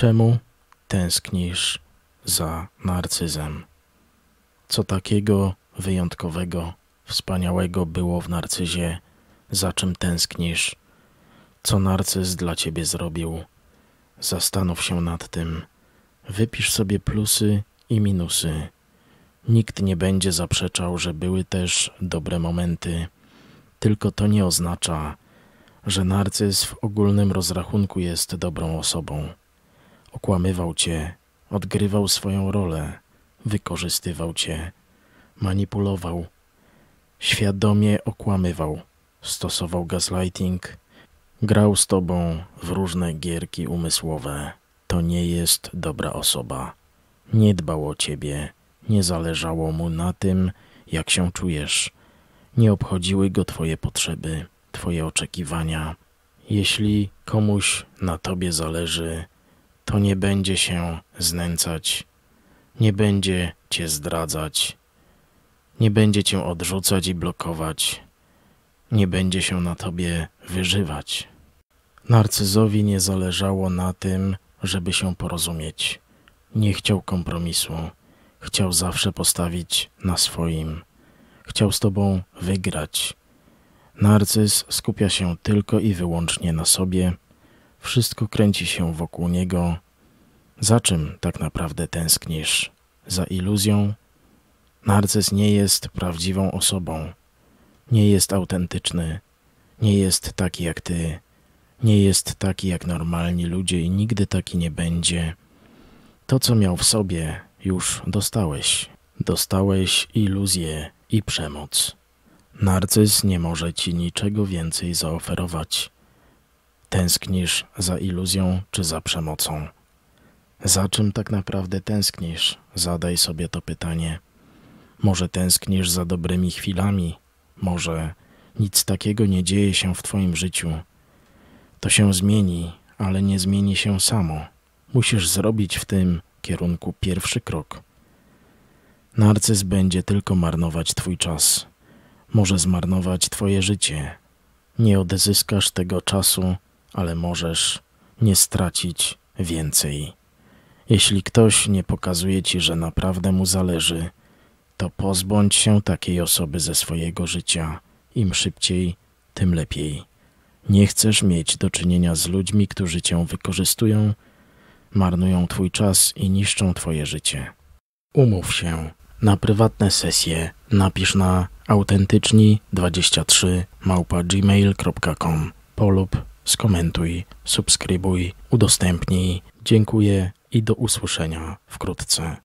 Czemu tęsknisz za narcyzem? Co takiego wyjątkowego, wspaniałego było w narcyzie? Za czym tęsknisz? Co narcyz dla ciebie zrobił? Zastanów się nad tym. Wypisz sobie plusy i minusy. Nikt nie będzie zaprzeczał, że były też dobre momenty. Tylko to nie oznacza, że narcyz w ogólnym rozrachunku jest dobrą osobą. Okłamywał cię, odgrywał swoją rolę, wykorzystywał cię, manipulował, świadomie okłamywał, stosował gaslighting, grał z tobą w różne gierki umysłowe. To nie jest dobra osoba. Nie dbał o ciebie, nie zależało mu na tym, jak się czujesz. Nie obchodziły go twoje potrzeby, twoje oczekiwania. Jeśli komuś na tobie zależy, to nie będzie się znęcać, nie będzie cię zdradzać, nie będzie cię odrzucać i blokować, nie będzie się na tobie wyżywać. Narcyzowi nie zależało na tym, żeby się porozumieć. Nie chciał kompromisu, chciał zawsze postawić na swoim, chciał z tobą wygrać. Narcyz skupia się tylko i wyłącznie na sobie wszystko kręci się wokół niego. Za czym tak naprawdę tęsknisz? Za iluzją? Narcyz nie jest prawdziwą osobą. Nie jest autentyczny. Nie jest taki jak ty. Nie jest taki jak normalni ludzie i nigdy taki nie będzie. To, co miał w sobie, już dostałeś. Dostałeś iluzję i przemoc. Narcyz nie może ci niczego więcej zaoferować. Tęsknisz za iluzją czy za przemocą? Za czym tak naprawdę tęsknisz? Zadaj sobie to pytanie. Może tęsknisz za dobrymi chwilami, może nic takiego nie dzieje się w Twoim życiu. To się zmieni, ale nie zmieni się samo. Musisz zrobić w tym kierunku pierwszy krok. Narcyz będzie tylko marnować Twój czas. Może zmarnować Twoje życie. Nie odzyskasz tego czasu ale możesz nie stracić więcej. Jeśli ktoś nie pokazuje ci, że naprawdę mu zależy, to pozbądź się takiej osoby ze swojego życia. Im szybciej, tym lepiej. Nie chcesz mieć do czynienia z ludźmi, którzy cię wykorzystują, marnują twój czas i niszczą twoje życie. Umów się na prywatne sesje. Napisz na autentyczni23 małpa gmail.com polub skomentuj, subskrybuj, udostępnij. Dziękuję i do usłyszenia wkrótce.